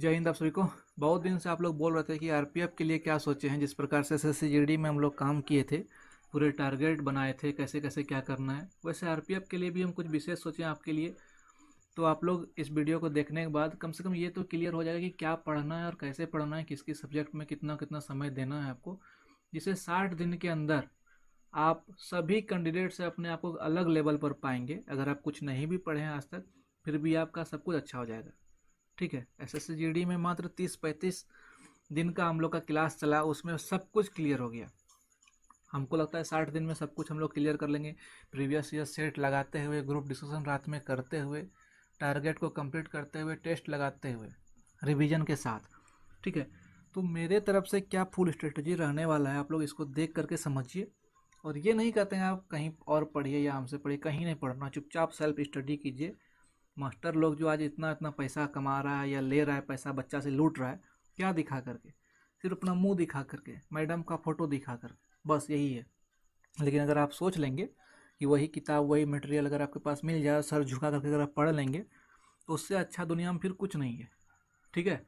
जय हिंद आप सभी को बहुत दिन से आप लोग बोल रहे थे कि आरपीएफ के लिए क्या सोचे हैं जिस प्रकार से एस में हम लोग काम किए थे पूरे टारगेट बनाए थे कैसे कैसे क्या करना है वैसे आरपीएफ के लिए भी हम कुछ विशेष सोचे हैं आपके लिए तो आप लोग इस वीडियो को देखने के बाद कम से कम ये तो क्लियर हो जाएगा कि क्या पढ़ना है और कैसे पढ़ना है किस किस सब्जेक्ट में कितना कितना समय देना है आपको जिसे साठ दिन के अंदर आप सभी कैंडिडेट से अपने आप को अलग लेवल पर पाएंगे अगर आप कुछ नहीं भी पढ़े हैं आज तक फिर भी आपका सब कुछ अच्छा हो जाएगा ठीक है एस एस में मात्र तीस पैंतीस दिन का हम लोग का क्लास चला उसमें सब कुछ क्लियर हो गया हमको लगता है साठ दिन में सब कुछ हम लोग क्लियर कर लेंगे प्रीवियस ईयर सेट लगाते हुए ग्रुप डिस्कशन रात में करते हुए टारगेट को कंप्लीट करते हुए टेस्ट लगाते हुए रिवीजन के साथ ठीक है तो मेरे तरफ से क्या फुल स्ट्रेटजी रहने वाला है आप लोग इसको देख करके समझिए और ये नहीं कहते हैं आप कहीं और पढ़िए या हमसे पढ़िए कहीं नहीं पढ़ना चुपचाप सेल्फ स्टडी कीजिए मास्टर लोग जो आज इतना इतना पैसा कमा रहा है या ले रहा है पैसा बच्चा से लूट रहा है क्या दिखा करके सिर्फ अपना मुंह दिखा करके मैडम का फ़ोटो दिखा कर बस यही है लेकिन अगर आप सोच लेंगे कि वही किताब वही मटेरियल अगर आपके पास मिल जाए सर झुका करके अगर आप पढ़ लेंगे तो उससे अच्छा दुनिया में फिर कुछ नहीं है ठीक है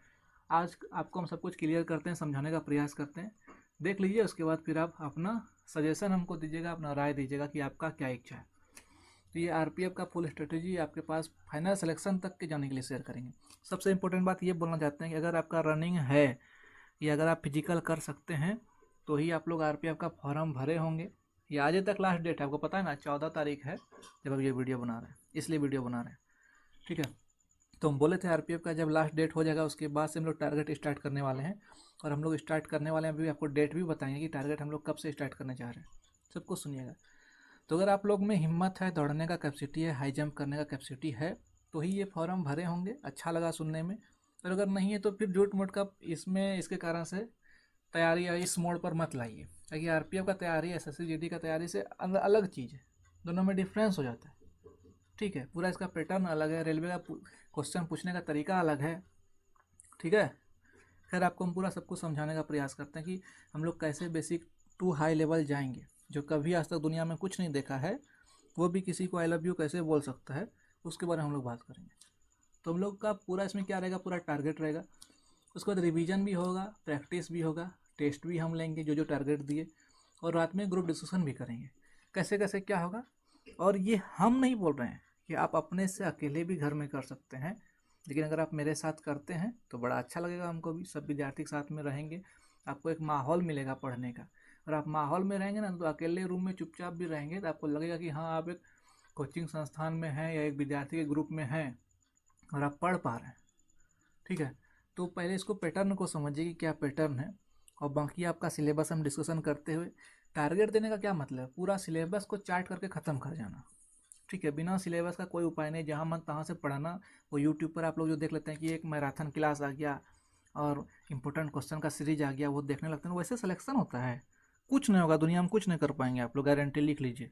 आज आपको हम सब कुछ क्लियर करते हैं समझाने का प्रयास करते हैं देख लीजिए उसके बाद फिर आप अपना सजेशन हमको दीजिएगा अपना राय दीजिएगा कि आपका क्या इच्छा है तो ये आर का फुल स्ट्रेटेजी आपके पास फाइनल सिलेक्शन तक के जाने के लिए शेयर करेंगे सबसे इम्पोर्टेंट बात ये बोलना चाहते हैं कि अगर आपका रनिंग है या अगर आप फिजिकल कर सकते हैं तो ही आप लोग आर का फॉर्म भरे होंगे ये आज तक लास्ट डेट है आपको पता है ना चौदह तारीख है जब आप ये वीडियो बना रहे हैं इसलिए वीडियो बना रहे हैं ठीक है तो हम बोले थे आर का जब लास्ट डेट हो जाएगा उसके बाद से हम लोग टारगेट स्टार्ट करने वाले हैं और हम लोग स्टार्ट करने वाले हैं अभी आपको डेट भी बताएंगे कि टारगेट हम लोग कब से स्टार्ट करने जा रहे हैं सबको सुनिएगा तो अगर आप लोग में हिम्मत है दौड़ने का कैपेसिटी है हाई जंप करने का कैपेसिटी है तो ही ये फॉर्म भरे होंगे अच्छा लगा सुनने में और अगर नहीं है तो फिर झूठ मूठ का इसमें इसके कारण से तैयारी इस मोड़ पर मत लाइए क्योंकि आर का तैयारी एस एस का तैयारी से अलग चीज़ है दोनों में डिफ्रेंस हो जाता है ठीक है पूरा इसका पैटर्न अलग है रेलवे का क्वेश्चन पूछने का तरीका अलग है ठीक है खैर आपको हम पूरा सब कुछ समझाने का प्रयास करते हैं कि हम लोग कैसे बेसिक टू हाई लेवल जाएंगे जो कभी आज तक दुनिया में कुछ नहीं देखा है वो भी किसी को आई लव यू कैसे बोल सकता है उसके बारे में हम लोग बात करेंगे तो हम लोग का पूरा इसमें क्या रहेगा पूरा टारगेट रहेगा उसके बाद रिविज़न भी होगा प्रैक्टिस भी होगा टेस्ट भी हम लेंगे जो जो टारगेट दिए और रात में ग्रुप डिस्कशन भी करेंगे कैसे कैसे क्या होगा और ये हम नहीं बोल रहे हैं कि आप अपने से अकेले भी घर में कर सकते हैं लेकिन अगर आप मेरे साथ करते हैं तो बड़ा अच्छा लगेगा हमको भी सब विद्यार्थी के साथ में रहेंगे आपको एक माहौल मिलेगा पढ़ने का और आप माहौल में रहेंगे ना तो अकेले रूम में चुपचाप भी रहेंगे तो आपको लगेगा कि हाँ आप एक कोचिंग संस्थान में हैं या एक विद्यार्थी के ग्रुप में हैं और आप पढ़ पा रहे हैं ठीक है तो पहले इसको पैटर्न को समझिए कि क्या पैटर्न है और बाकी आपका सिलेबस हम डिस्कशन करते हुए टारगेट देने का क्या मतलब पूरा सिलेबस को चार्ट करके ख़त्म कर जाना ठीक है बिना सिलेबस का कोई उपाय नहीं जहाँ मन तहाँ से पढ़ाना वो यूट्यूब पर आप लोग जो देख लेते हैं कि एक मैराथन क्लास आ गया और इम्पोर्टेंट क्वेश्चन का सीरीज आ गया वो देखने लगते हैं वैसे सिलेक्शन होता है कुछ नहीं होगा दुनिया में कुछ नहीं कर पाएंगे आप लोग गारंटी लिख लीजिए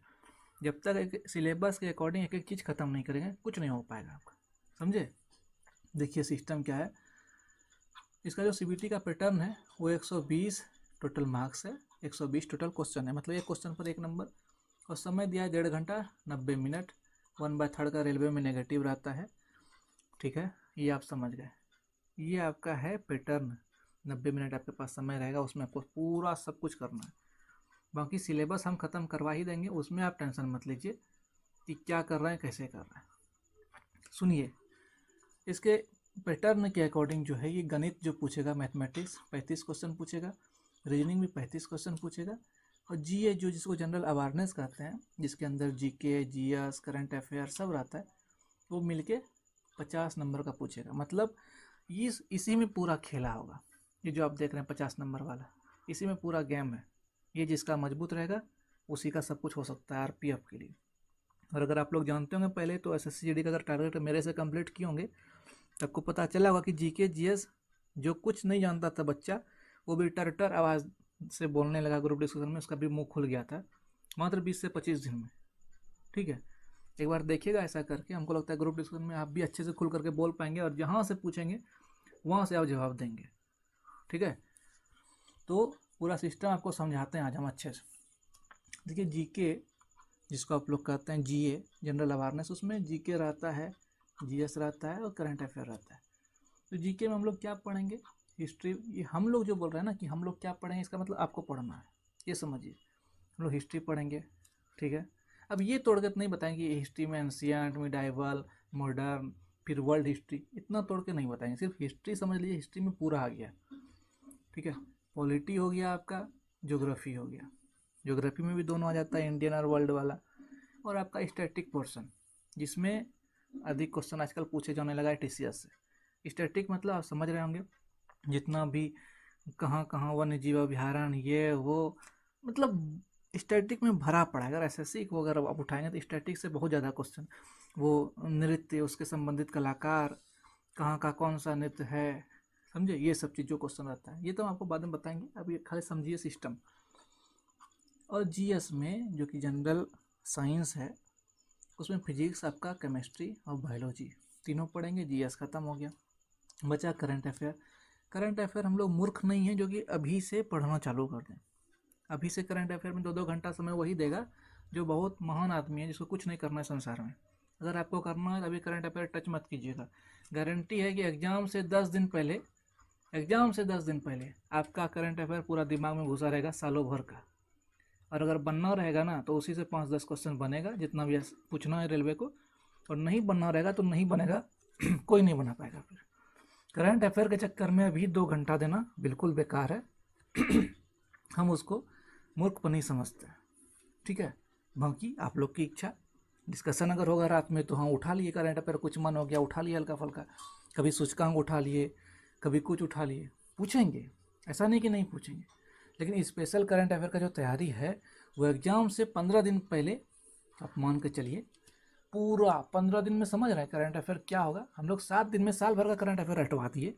जब तक एक सिलेबस के अकॉर्डिंग एक एक चीज़ ख़त्म नहीं करेंगे कुछ नहीं हो पाएगा आपका समझे देखिए सिस्टम क्या है इसका जो सी का पैटर्न है वो 120 टोटल मार्क्स है 120 टोटल क्वेश्चन है मतलब एक क्वेश्चन पर एक नंबर और समय दिया है डेढ़ घंटा नब्बे मिनट वन बाय थर्ड का रेलवे में नेगेटिव रहता है ठीक है ये आप समझ गए ये आपका है पैटर्न नब्बे मिनट आपके पास समय रहेगा उसमें आपको पूरा सब कुछ करना है बाकी सिलेबस हम ख़त्म करवा ही देंगे उसमें आप टेंशन मत लीजिए कि क्या कर रहे हैं कैसे कर रहे हैं सुनिए इसके पैटर्न के अकॉर्डिंग जो है ये गणित जो पूछेगा मैथमेटिक्स पैंतीस क्वेश्चन पूछेगा रीजनिंग भी पैंतीस क्वेश्चन पूछेगा और जी ए जो जिसको जनरल अवेयरनेस कहते हैं जिसके अंदर जी के जी एस करंट अफेयर सब रहता है वो मिलके पचास नंबर का पूछेगा मतलब इस, इसी में पूरा खेला होगा ये जो आप देख रहे हैं पचास नंबर वाला इसी में पूरा गेम है ये जिसका मजबूत रहेगा उसी का सब कुछ हो सकता है आरपीएफ के लिए और अगर आप लोग जानते होंगे पहले तो एस एस सी का अगर टारगेट मेरे से कंप्लीट किए होंगे तो आपको पता चला होगा कि जी के जी एस जो कुछ नहीं जानता था बच्चा वो भी टर टर आवाज़ से बोलने लगा ग्रुप डिस्कशन में उसका भी मुंह खुल गया था मात्र बीस से पच्चीस दिन में ठीक है एक बार देखिएगा ऐसा करके हमको लगता है ग्रुप डिस्कशन में आप भी अच्छे से खुल करके बोल पाएंगे और जहाँ से पूछेंगे वहाँ से आप जवाब देंगे ठीक है तो पूरा सिस्टम आपको समझाते हैं आज हम अच्छे से देखिए जीके जिसको आप लोग कहते हैं जीए जनरल अवारनेस उसमें जीके रहता है जीएस रहता है और करंट अफेयर रहता है तो जीके में हम लोग क्या पढ़ेंगे हिस्ट्री ये हम लोग जो बोल रहे हैं ना कि हम लोग क्या पढ़ेंगे इसका मतलब आपको पढ़ना है ये समझिए हम लोग हिस्ट्री पढ़ेंगे ठीक है अब ये तो नहीं बताएंगे हिस्ट्री में एंशियंट मिडाइवल मॉडर्न फिर वर्ल्ड हिस्ट्री इतना तोड़ के नहीं बताएंगे सिर्फ हिस्ट्री समझ लीजिए हिस्ट्री में पूरा आ गया ठीक है पॉलिटी हो गया आपका जोग्राफी हो गया जोग्राफी में भी दोनों आ जाता है इंडियन और वर्ल्ड वाला और आपका स्टैटिक पोर्सन जिसमें अधिक क्वेश्चन आजकल पूछे जाने लगा है टी सी एस से स्टैटिक मतलब आप समझ रहे होंगे जितना भी कहाँ कहाँ वन्य जीव अभ्यारण ये वो मतलब स्टैटिक में भरा पड़ा है अगर एस एस सी को अगर आप उठाएंगे तो स्टैटिक से बहुत ज़्यादा क्वेश्चन वो नृत्य उसके संबंधित कलाकार कहाँ का कौन सा नृत्य है समझे ये सब चीज़ जो क्वेश्चन रहता है ये तो हम आपको बाद में बताएंगे अब ये खाली समझिए सिस्टम और जीएस में जो कि जनरल साइंस है उसमें फिजिक्स आपका केमिस्ट्री और बायोलॉजी तीनों पढ़ेंगे जीएस ख़त्म हो गया बचा करंट अफेयर करंट अफेयर हम लोग मूर्ख नहीं हैं जो कि अभी से पढ़ना चालू कर दें अभी से करंट अफेयर में दो दो घंटा समय वही देगा जो बहुत महान आदमी है जिसको कुछ नहीं करना है संसार में अगर आपको करना है तो अभी करंट अफेयर टच मत कीजिएगा गारंटी है कि एग्ज़ाम से दस दिन पहले एग्ज़ाम से दस दिन पहले आपका करंट अफेयर पूरा दिमाग में घुसा रहेगा सालों भर का और अगर बनना रहेगा ना तो उसी से पाँच दस क्वेश्चन बनेगा जितना भी पूछना है रेलवे को और नहीं बनना रहेगा तो नहीं बनेगा कोई नहीं बना पाएगा फिर करंट अफेयर के चक्कर में अभी दो घंटा देना बिल्कुल बेकार है हम उसको मूर्ख नहीं समझते हैं ठीक है बाकी आप लोग की इच्छा डिस्कशन अगर होगा रात में तो हाँ उठा लिए करंट अफेयर कुछ मन हो गया उठा लिए हल्का फुल्का कभी सूचकांक उठा लिए कभी कुछ उठा लिए पूछेंगे ऐसा नहीं कि नहीं पूछेंगे लेकिन स्पेशल करंट अफेयर का जो तैयारी है वो एग्ज़ाम से पंद्रह दिन पहले आप मान के चलिए पूरा पंद्रह दिन में समझ रहे हैं करंट अफेयर क्या होगा हम लोग सात दिन में साल भर का करंट अफेयर रटवा दिए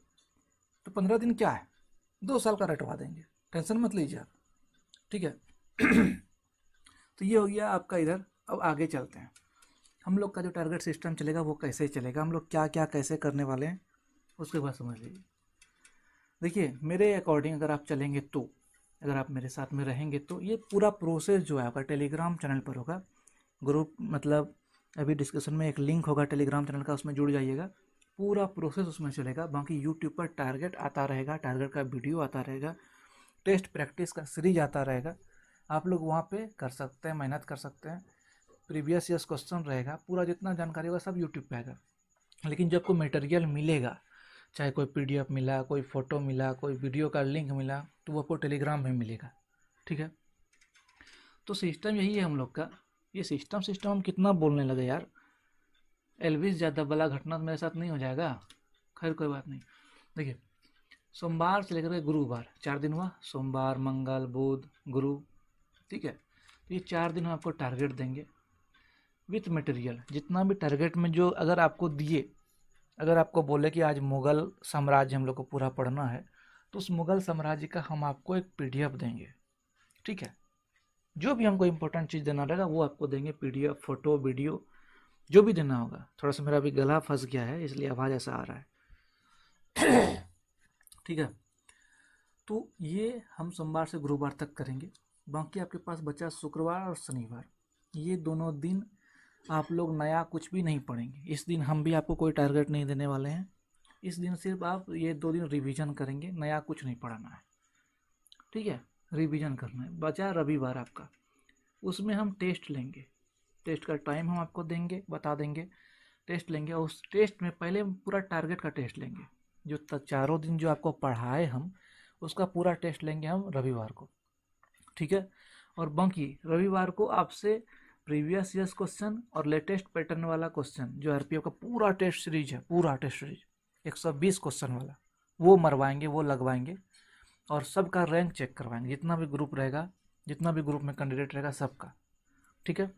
तो पंद्रह दिन क्या है दो साल का रटवा देंगे टेंशन मत लीजिए आप ठीक है तो ये हो गया आपका इधर अब आगे चलते हैं हम लोग का जो टारगेट सिस्टम चलेगा वो कैसे चलेगा हम लोग क्या क्या कैसे करने वाले हैं उसके बाद समझ लीजिए देखिए मेरे अकॉर्डिंग अगर आप चलेंगे तो अगर आप मेरे साथ में रहेंगे तो ये पूरा प्रोसेस जो है आपका टेलीग्राम चैनल पर होगा ग्रुप मतलब अभी डिस्कशन में एक लिंक होगा टेलीग्राम चैनल का उसमें जुड़ जाइएगा पूरा प्रोसेस उसमें चलेगा बाकी यूट्यूब पर टारगेट आता रहेगा टारगेट का वीडियो आता रहेगा टेस्ट प्रैक्टिस का सीरीज आता रहेगा आप लोग वहाँ पे कर सकते हैं मेहनत कर सकते हैं प्रीवियस ईयर्स क्वेश्चन रहेगा पूरा जितना जानकारी होगा सब यूट्यूब पर आएगा लेकिन जब आपको मटेरियल मिलेगा चाहे कोई पीडीएफ मिला कोई फ़ोटो मिला कोई वीडियो का लिंक मिला तो वो आपको टेलीग्राम में मिलेगा ठीक है तो सिस्टम यही है हम लोग का ये सिस्टम सिस्टम हम कितना बोलने लगे यार एलविस ज़्यादा वाला घटना तो मेरे साथ नहीं हो जाएगा खैर कोई बात नहीं देखिए सोमवार से लेकर के गुरुवार चार दिन हुआ सोमवार मंगल बुध गुरु ठीक है तो ये चार दिन हम आपको टारगेट देंगे विथ मटेरियल जितना भी टारगेट में जो अगर आपको दिए अगर आपको बोले कि आज मुग़ल साम्राज्य हम लोग को पूरा पढ़ना है तो उस मुग़ल साम्राज्य का हम आपको एक पी देंगे ठीक है जो भी हमको इम्पोर्टेंट चीज़ देना रहेगा वो आपको देंगे पी फ़ोटो वीडियो जो भी देना होगा थोड़ा सा मेरा अभी गला फंस गया है इसलिए आवाज़ ऐसा आ रहा है ठीक है तो ये हम सोमवार से गुरुवार तक करेंगे बाकी आपके पास बचा शुक्रवार और शनिवार ये दोनों दिन आप लोग नया कुछ भी नहीं पढ़ेंगे इस दिन हम भी आपको कोई टारगेट नहीं देने वाले हैं इस दिन सिर्फ आप ये दो दिन रिवीजन करेंगे नया कुछ नहीं पढ़ाना है ठीक है रिवीजन करना है बचा रविवार आपका उसमें हम टेस्ट लेंगे टेस्ट का टाइम हम आपको देंगे बता देंगे टेस्ट लेंगे और उस टेस्ट में पहले हम पूरा टारगेट का टेस्ट लेंगे जो चारों दिन जो आपको पढ़ाए हम उसका पूरा टेस्ट लेंगे हम रविवार को ठीक है और बाकी रविवार को आपसे प्रीवियस ईयर्स क्वेश्चन और लेटेस्ट पैटर्न वाला क्वेश्चन जो आरपीएफ का पूरा टेस्ट सीरीज है पूरा टेस्ट सीरीज 120 क्वेश्चन वाला वो मरवाएंगे वो लगवाएंगे और सबका रैंक चेक करवाएंगे जितना भी ग्रुप रहेगा जितना भी ग्रुप में कैंडिडेट रहेगा सबका ठीक है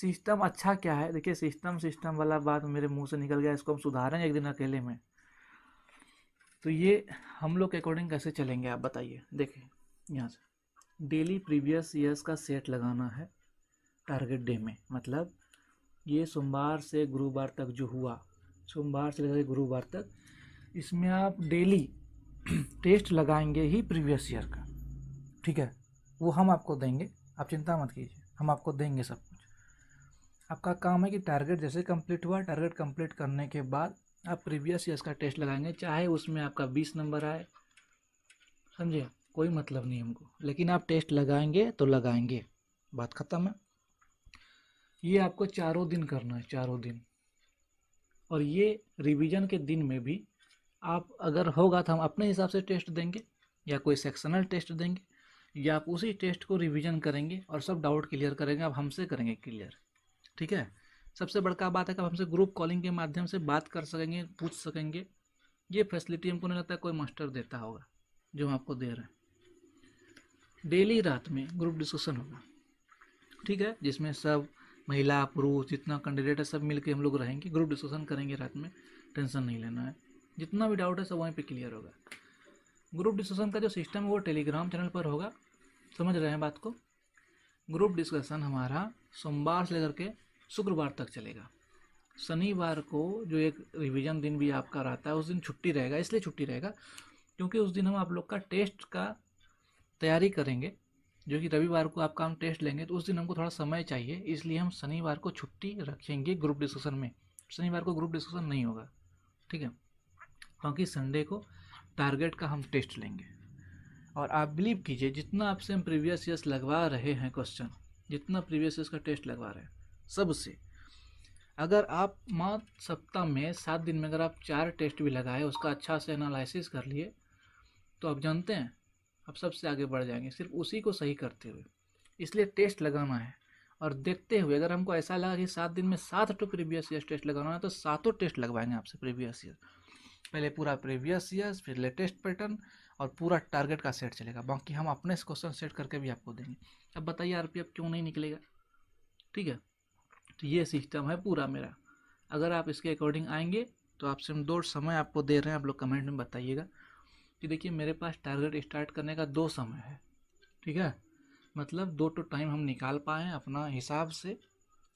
सिस्टम अच्छा क्या है देखिए सिस्टम सिस्टम वाला बात मेरे मुंह से निकल गया इसको हम सुधारेंगे एक दिन अकेले में तो ये हम लोग के अकॉर्डिंग कैसे चलेंगे आप बताइए देखिए यहाँ से डेली प्रीवियस ईयर्स का सेट लगाना है टारगेट डे में मतलब ये सोमवार से गुरुवार तक जो हुआ सोमवार से लेकर गुरुवार तक इसमें आप डेली टेस्ट लगाएंगे ही प्रीवियस ईयर का ठीक है वो हम आपको देंगे आप चिंता मत कीजिए हम आपको देंगे सब कुछ आपका काम है कि टारगेट जैसे कंप्लीट हुआ टारगेट कंप्लीट करने के बाद आप प्रीवियस ईयर का टेस्ट लगाएंगे चाहे उसमें आपका बीस नंबर आए समझे कोई मतलब नहीं हमको लेकिन आप टेस्ट लगाएंगे तो लगाएंगे बात ख़त्म है ये आपको चारों दिन करना है चारों दिन और ये रिवीजन के दिन में भी आप अगर होगा तो हम अपने हिसाब से टेस्ट देंगे या कोई सेक्शनल टेस्ट देंगे या आप उसी टेस्ट को रिवीजन करेंगे और सब डाउट क्लियर करेंगे आप हमसे करेंगे क्लियर ठीक है सबसे बड़का बात है कि आप हमसे ग्रुप कॉलिंग के माध्यम से बात कर सकेंगे पूछ सकेंगे ये फैसिलिटी हमको नहीं लगता कोई मास्टर देता होगा जो हम आपको दे रहे हैं डेली रात में ग्रुप डिस्कशन होगा ठीक है जिसमें सब महिला पुरुष जितना कैंडिडेट है सब मिल हम लोग रहेंगे ग्रुप डिस्कशन करेंगे रात में टेंशन नहीं लेना है जितना भी डाउट है सब वहीं पर क्लियर होगा ग्रुप डिस्कशन का जो सिस्टम है वो टेलीग्राम चैनल पर होगा समझ रहे हैं बात को ग्रुप डिस्कशन हमारा सोमवार से लेकर के शुक्रवार तक चलेगा शनिवार को जो एक रिवीजन दिन भी आपका रहता है उस दिन छुट्टी रहेगा इसलिए छुट्टी रहेगा क्योंकि उस दिन हम आप लोग का टेस्ट का तैयारी करेंगे जो कि रविवार को आपका हम टेस्ट लेंगे तो उस दिन हमको थोड़ा समय चाहिए इसलिए हम शनिवार को छुट्टी रखेंगे ग्रुप डिस्कशन में शनिवार को ग्रुप डिस्कशन नहीं होगा ठीक है क्योंकि संडे को टारगेट का हम टेस्ट लेंगे और आप बिलीव कीजिए जितना आपसे हम प्रीवियस ईयर्स लगवा रहे हैं क्वेश्चन जितना प्रीवियस ईयर्स का टेस्ट लगवा रहे हैं सबसे अगर आप मात सप्ताह में सात दिन में अगर आप चार टेस्ट भी लगाए उसका अच्छा से एनालिसिस कर लिए तो आप जानते हैं आप सबसे आगे बढ़ जाएंगे सिर्फ उसी को सही करते हुए इसलिए टेस्ट लगाना है और देखते हुए अगर हमको ऐसा लगा कि सात दिन में सात टू प्रीवियस ईयर टेस्ट लगाना है तो सातों टेस्ट लगवाएंगे आपसे प्रीवियस ईयर पहले पूरा प्रीवियस ईयर फिर लेटेस्ट पैटर्न और पूरा टारगेट का सेट चलेगा बाकी हम अपने क्वेश्चन सेट करके भी आपको देंगे अब बताइए आर पी क्यों नहीं निकलेगा ठीक है तो ये सिस्टम है पूरा मेरा अगर आप इसके अकॉर्डिंग आएंगे तो आपसे हम दो समय आपको दे रहे हैं आप लोग कमेंट में बताइएगा कि देखिए मेरे पास टारगेट स्टार्ट करने का दो समय है ठीक है मतलब दो टू तो टाइम हम निकाल पाएँ अपना हिसाब से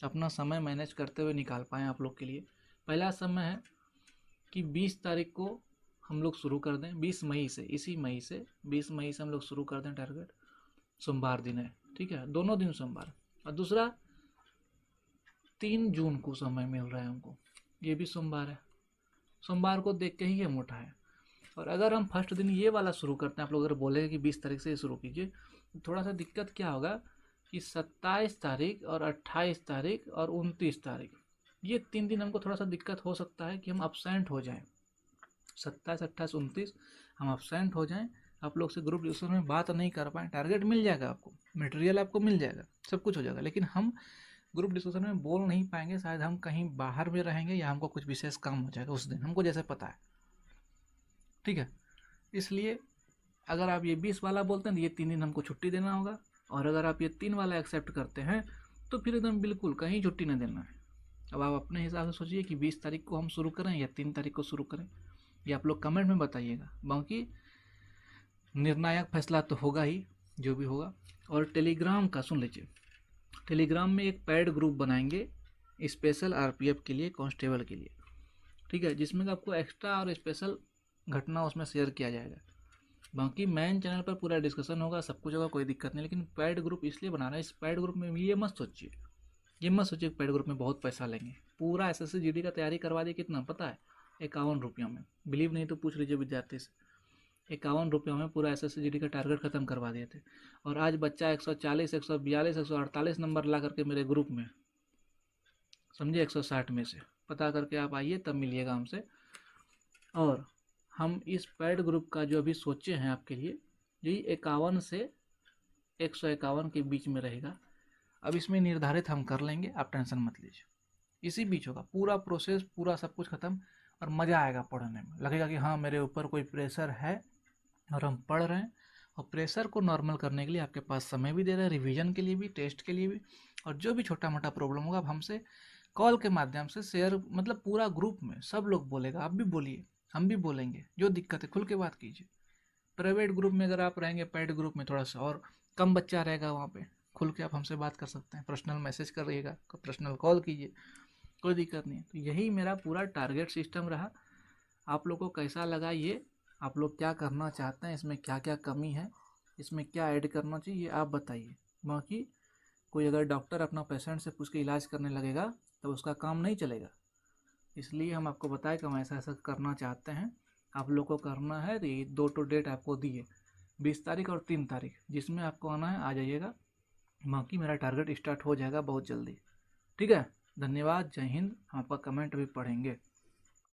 अपना समय मैनेज करते हुए निकाल पाएँ आप लोग के लिए पहला समय है कि 20 तारीख को हम लोग शुरू कर दें 20 मई से इसी मई से 20 मई से हम लोग शुरू कर दें टारगेट सोमवार दिन है ठीक है दोनों दिन सोमवार और दूसरा तीन जून को समय मिल रहा है हमको ये भी सोमवार है सोमवार को देख के ही हम उठाएँ और अगर हम फर्स्ट दिन ये वाला शुरू करते हैं आप लोग अगर बोलेंगे कि बीस तारीख से ये शुरू कीजिए तो थोड़ा सा दिक्कत क्या होगा कि सत्ताईस तारीख और अट्ठाईस तारीख और उनतीस तारीख ये तीन दिन हमको थोड़ा सा दिक्कत हो सकता है कि हम अपसेंट हो जाएँ सत्ताईस अट्ठाईस उनतीस हम अपसेंट हो जाएँ आप लोग से ग्रुप डिस्कशन में बात नहीं कर पाए टारगेट मिल जाएगा आपको मटेरियल आपको मिल जाएगा सब कुछ हो जाएगा लेकिन हम ग्रुप डिस्कशन में बोल नहीं पाएंगे शायद हम कहीं बाहर में रहेंगे या हमको कुछ विशेष काम हो जाएगा उस दिन हमको जैसे पता है ठीक है इसलिए अगर आप ये बीस वाला बोलते हैं तो ये तीन दिन हमको छुट्टी देना होगा और अगर आप ये तीन वाला एक्सेप्ट करते हैं तो फिर एकदम बिल्कुल कहीं छुट्टी ना देना है अब आप अपने हिसाब से सोचिए कि बीस तारीख को हम शुरू करें या तीन तारीख को शुरू करें ये आप लोग कमेंट में बताइएगा बाकी निर्णायक फैसला तो होगा ही जो भी होगा और टेलीग्राम का सुन लीजिए टेलीग्राम में एक पैड ग्रुप बनाएंगे स्पेशल आरपीएफ के लिए कांस्टेबल के लिए ठीक है जिसमें आपको एक्स्ट्रा और स्पेशल घटना उसमें शेयर किया जाएगा बाकी मेन चैनल पर पूरा डिस्कशन होगा सब कुछ होगा कोई दिक्कत नहीं लेकिन पैड ग्रुप इसलिए बना रहे हैं इस पैड ग्रुप में ये मत सोचिए ये मत सोचिए पैड ग्रुप में बहुत पैसा लेंगे पूरा एस एस का तैयारी करवा दिए कितना पता है इक्यावन रुपयों में बिलीव नहीं तो पूछ लीजिए विद्यार्थी से इक्यावन रुपयों में पूरा एस एस का टारगेट ख़त्म करवा दिए थे और आज बच्चा एक सौ चालीस एक सौ बयालीस एक सौ अड़तालीस नंबर ला करके मेरे ग्रुप में समझिए एक सौ साठ में से पता करके आप आइए तब मिलिएगा हमसे और हम इस पैड ग्रुप का जो अभी सोचे हैं आपके लिए ये इक्यावन से एक सौ इक्यावन के बीच में रहेगा अब इसमें निर्धारित हम कर लेंगे आप टेंशन मत लीजिए इसी बीच होगा पूरा प्रोसेस पूरा सब कुछ ख़त्म और मज़ा आएगा पढ़ने में लगेगा कि हाँ मेरे ऊपर कोई प्रेशर है और हम पढ़ रहे हैं और प्रेशर को नॉर्मल करने के लिए आपके पास समय भी दे रहे हैं रिविजन के लिए भी टेस्ट के लिए भी और जो भी छोटा मोटा प्रॉब्लम होगा आप हमसे कॉल के माध्यम से शेयर मतलब पूरा ग्रुप में सब लोग बोलेगा आप भी बोलिए हम भी बोलेंगे जो दिक्कत है खुल के बात कीजिए प्राइवेट ग्रुप में अगर आप रहेंगे पेड ग्रुप में थोड़ा सा और कम बच्चा रहेगा वहाँ पे खुल के आप हमसे बात कर सकते हैं पर्सनल मैसेज करिएगा पर्सनल कॉल कीजिए कोई दिक्कत नहीं तो यही मेरा पूरा टारगेट सिस्टम रहा आप लोग को कैसा लगा ये आप लोग क्या करना चाहते हैं इसमें क्या क्या कमी है इसमें क्या ऐड करना चाहिए ये आप बताइए बाकी कोई अगर डॉक्टर अपना पेशेंट से पूछ के इलाज करने लगेगा तो उसका काम नहीं चलेगा इसलिए हम आपको बताएं कि हम ऐसा ऐसा करना चाहते हैं आप लोग को करना है तो ये दो टो डेट आपको दिए बीस तारीख और तीन तारीख जिसमें आपको आना है आ जाइएगा बाकी मेरा टारगेट स्टार्ट हो जाएगा बहुत जल्दी ठीक है धन्यवाद जय हिंद हम आपका कमेंट भी पढ़ेंगे